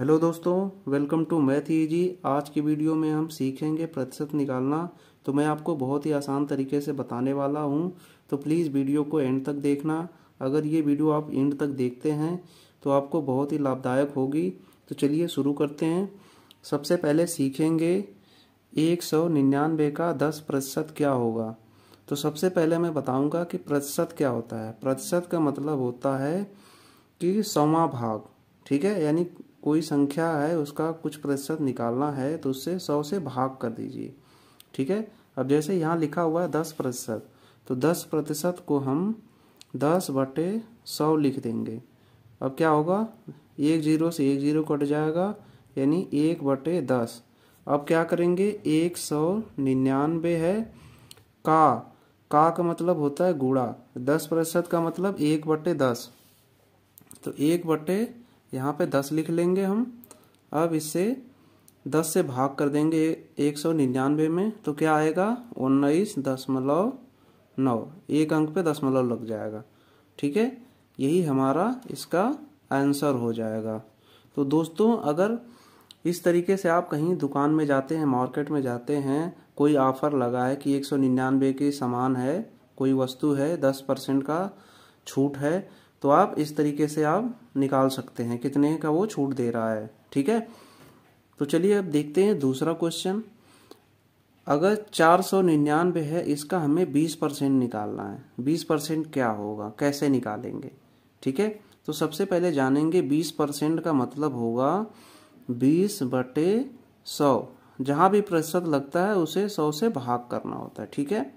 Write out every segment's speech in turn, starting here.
hello दोस्तों welcome to math easy आज की वीडियो में हम सीखेंगे प्रतिशत निकालना तो मैं आपको बहुत ही आसान तरीके से बताने वाला हूँ तो प्लीज़ वीडियो को एंड तक देखना अगर ये वीडियो आप एंड तक देखते हैं तो आपको बहुत ही लाभदायक होगी तो चलिए शुरू करते हैं सबसे पहले सीखेंगे एक सौ निन्यानवे का दस प्रतिशत क्या होगा तो सबसे पहले मैं बताऊँगा कि प्रतिशत क्या होता है प्रतिशत का मतलब होता है कि सवा भाग ठीक है यानी कोई संख्या है उसका कुछ प्रतिशत निकालना है तो उससे सौ से भाग कर दीजिए ठीक है अब जैसे यहाँ लिखा हुआ है दस प्रतिशत तो दस प्रतिशत को हम दस बटे सौ लिख देंगे अब क्या होगा एक जीरो से एक जीरो कट जाएगा यानी एक बटे दस अब क्या करेंगे एक सौ निन्यानवे है का का का मतलब होता है गुड़ा दस प्रतिशत का मतलब एक बटे दस तो एक बटे यहाँ पे दस लिख लेंगे हम अब इससे दस से भाग कर देंगे एक सौ निन्यानवे में तो क्या आएगा उन्नीस दशमलव नौ एक अंक पे दशमलव लग जाएगा ठीक है यही हमारा इसका आंसर हो जाएगा तो दोस्तों अगर इस तरीके से आप कहीं दुकान में जाते हैं मार्केट में जाते हैं कोई ऑफर लगा है कि एक सौ निन्यानवे के सामान है कोई वस्तु है दस परसेंट का छूट है तो आप इस तरीके से आप निकाल सकते हैं कितने का वो छूट दे रहा है ठीक है तो चलिए अब देखते हैं दूसरा क्वेश्चन अगर चार सौ निन्यानवे है इसका हमें बीस परसेंट निकालना है बीस परसेंट क्या होगा कैसे निकालेंगे ठीक है तो सबसे पहले जानेंगे बीस परसेंट का मतलब होगा बीस बटे सौ जहाँ भी प्रतिशत लगता है उसे सौ से भाग करना होता है ठीक है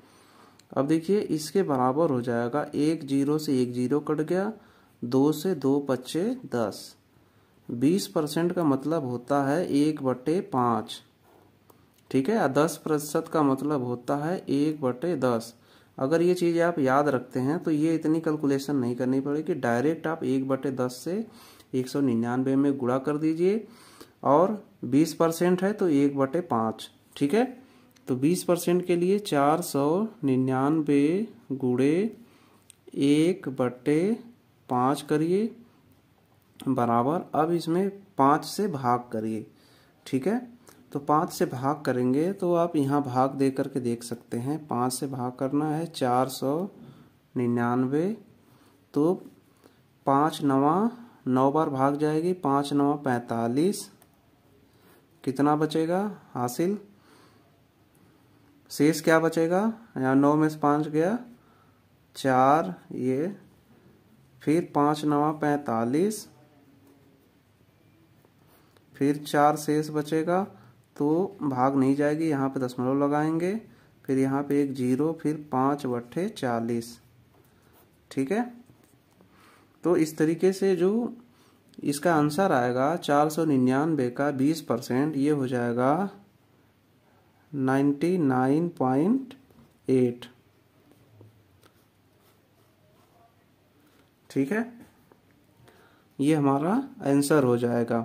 अब देखिए इसके बराबर हो जाएगा एक जीरो से एक जीरो कट गया दो से दो पच्चे दस बीस परसेंट का मतलब होता है एक बटे पाँच ठीक है दस प्रतिशत का मतलब होता है एक बटे दस अगर ये चीज़ आप याद रखते हैं तो ये इतनी कैलकुलेशन नहीं करनी पड़ेगी डायरेक्ट आप एक बटे दस से एक सौ निन्यानवे में गुणा कर दीजिए और बीस परसेंट है तो एक बटे पाँच ठीक है तो 20 परसेंट के लिए चार सौ निन्यानवे गुड़े एक बट्टे पाँच करिए बराबर अब इसमें पाँच से भाग करिए ठीक है तो पाँच से भाग करेंगे तो आप यहाँ भाग दे करके देख सकते हैं पाँच से भाग करना है चार सौ निन्यानवे तो पाँच नवा नौ बार भाग जाएगी पाँच नवा पैंतालीस कितना बचेगा हासिल शेष क्या बचेगा यहाँ नौ में से पाँच गया चार ये फिर पाँच नवा पैंतालीस फिर चार शेष बचेगा तो भाग नहीं जाएगी यहाँ पे दसमलव लगाएंगे फिर यहाँ पे एक जीरो फिर पाँच बट्ठे चालीस ठीक है तो इस तरीके से जो इसका आंसर आएगा चार सौ निन्यानवे का बीस परसेंट ये हो जाएगा 99.8 ठीक है ये हमारा आंसर हो जाएगा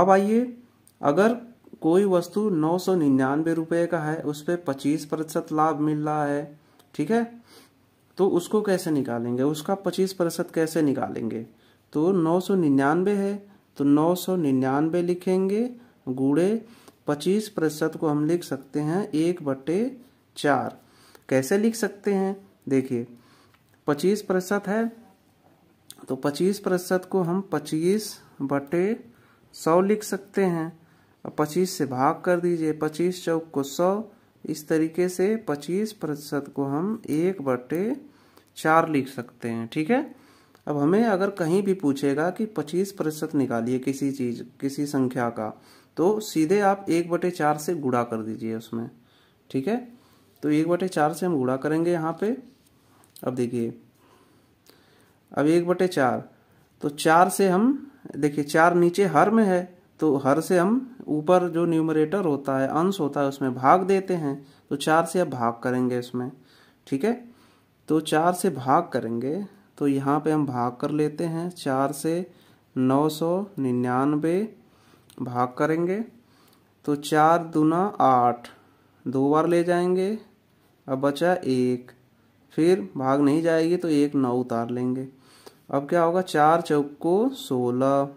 अब आइए अगर कोई वस्तु नौ सौ निन्यानवे रुपये का है उस पर पच्चीस प्रतिशत लाभ मिल रहा है ठीक है तो उसको कैसे निकालेंगे उसका पच्चीस प्रतिशत कैसे निकालेंगे तो नौ सौ निन्यानवे है तो नौ सौ निन्यानवे लिखेंगे गुड़े पच्चीस प्रतिशत को हम लिख सकते हैं एक बटे चार कैसे लिख सकते हैं देखिए पच्चीस प्रतिशत है तो पच्चीस प्रतिशत को हम पच्चीस बटे सौ लिख सकते हैं और पच्चीस से भाग कर दीजिए पच्चीस चौक को सौ इस तरीके से पच्चीस प्रतिशत को हम एक बटे चार लिख सकते हैं ठीक है अब हमें अगर कहीं भी पूछेगा कि 25 प्रतिशत निकालिए किसी चीज किसी संख्या का तो सीधे आप एक बटे चार से गुड़ा कर दीजिए उसमें ठीक है तो एक बटे चार से हम गुड़ा करेंगे यहाँ पे अब देखिए अब एक बटे चार तो चार से हम देखिए चार नीचे हर में है तो हर से हम ऊपर जो न्यूमरेटर होता है अंश होता है उसमें भाग देते हैं तो चार से अब भाग करेंगे इसमें ठीक है तो चार से भाग करेंगे तो यहाँ पे हम भाग कर लेते हैं चार से नौ सौ निन्यानवे भाग करेंगे तो चार दूना आठ दो बार ले जाएंगे अब बचा एक फिर भाग नहीं जाएगी तो एक नौ उतार लेंगे अब क्या होगा चार चौको सोलह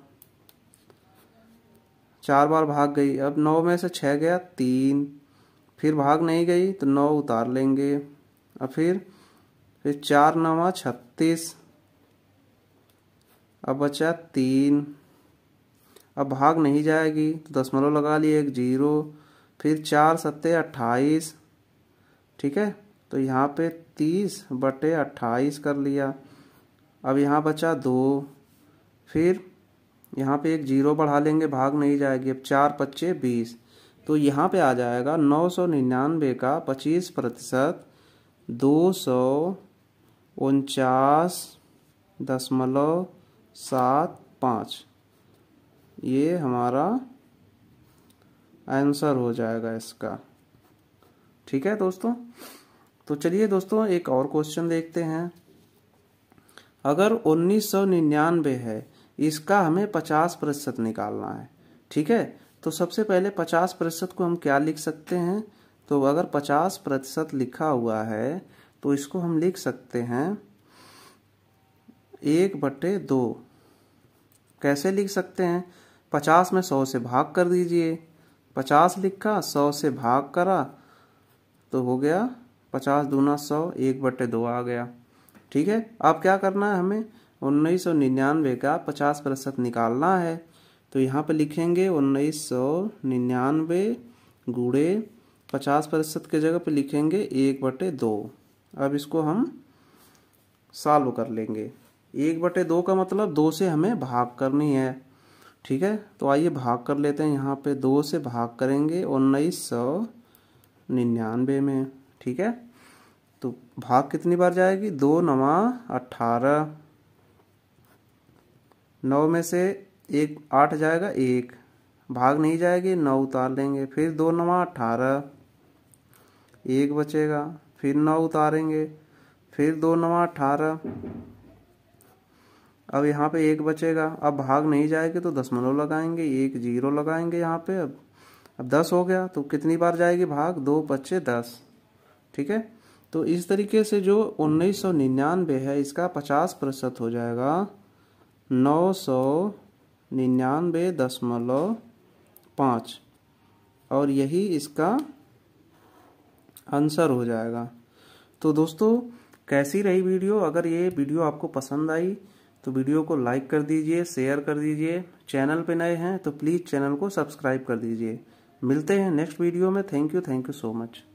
चार बार भाग गई अब नौ में से छः गया तीन फिर भाग नहीं गई तो नौ उतार लेंगे अब फिर फिर चार नवा छत्तीस अब बचा तीन अब भाग नहीं जाएगी तो दसमलव लगा लिए एक जीरो फिर चार सत्ते अट्ठाईस ठीक है तो यहाँ पे तीस बटे अट्ठाईस कर लिया अब यहाँ बचा दो फिर यहाँ पे एक जीरो बढ़ा लेंगे भाग नहीं जाएगी अब चार पच्चे बीस तो यहाँ पे आ जाएगा नौ सौ निन्यानवे का पच्चीस प्रतिशत दो सौ उनचास दशमलव सात पाँच ये हमारा आंसर हो जाएगा इसका ठीक है दोस्तों तो चलिए दोस्तों एक और क्वेश्चन देखते हैं अगर 1999 है इसका हमें 50 प्रतिशत निकालना है ठीक है तो सबसे पहले 50 प्रतिशत को हम क्या लिख सकते हैं तो अगर 50 प्रतिशत लिखा हुआ है तो इसको हम लिख सकते हैं एक बटे दो कैसे लिख सकते हैं पचास में सौ से भाग कर दीजिए पचास लिखा सौ से भाग करा तो हो गया पचास दूना सौ एक बटे दो आ गया ठीक है अब क्या करना है हमें उन्नीस सौ निन्यानवे का पचास प्रतिशत निकालना है तो यहाँ पे लिखेंगे उन्नीस सौ निन्यानवे गुड़े पचास प्रतिशत के जगह पे लिखेंगे एक बटे दो अब इसको हम सॉल्व कर लेंगे एक बटे दो का मतलब दो से हमें भाग करनी है ठीक है तो आइए भाग कर लेते हैं यहाँ पे दो से भाग करेंगे उन्नीस सौ निन्यानवे में ठीक है तो भाग कितनी बार जाएगी दो नवा अट्ठारह नौ में से एक आठ जाएगा एक भाग नहीं जाएगी नौ उतार लेंगे फिर दो नवा अठारह एक बचेगा फिर नौ उतारेंगे फिर दो नवा अठारह अब यहाँ पे एक बचेगा अब भाग नहीं जाएगी तो दसमलव लगाएंगे एक जीरो लगाएंगे यहाँ पे अब अब दस हो गया तो कितनी बार जाएगी भाग दो पच्चे दस ठीक है तो इस तरीके से जो उन्नीस सौ निन्यानवे है इसका पचास प्रतिशत हो जाएगा नौ सौ निन्यानवे दशमलव पाँच और यही इसका आंसर हो जाएगा तो दोस्तों कैसी रही वीडियो अगर ये वीडियो आपको पसंद आई तो वीडियो को लाइक कर दीजिए शेयर कर दीजिए चैनल पे नए हैं तो प्लीज़ चैनल को सब्सक्राइब कर दीजिए मिलते हैं नेक्स्ट वीडियो में thank you thank you so much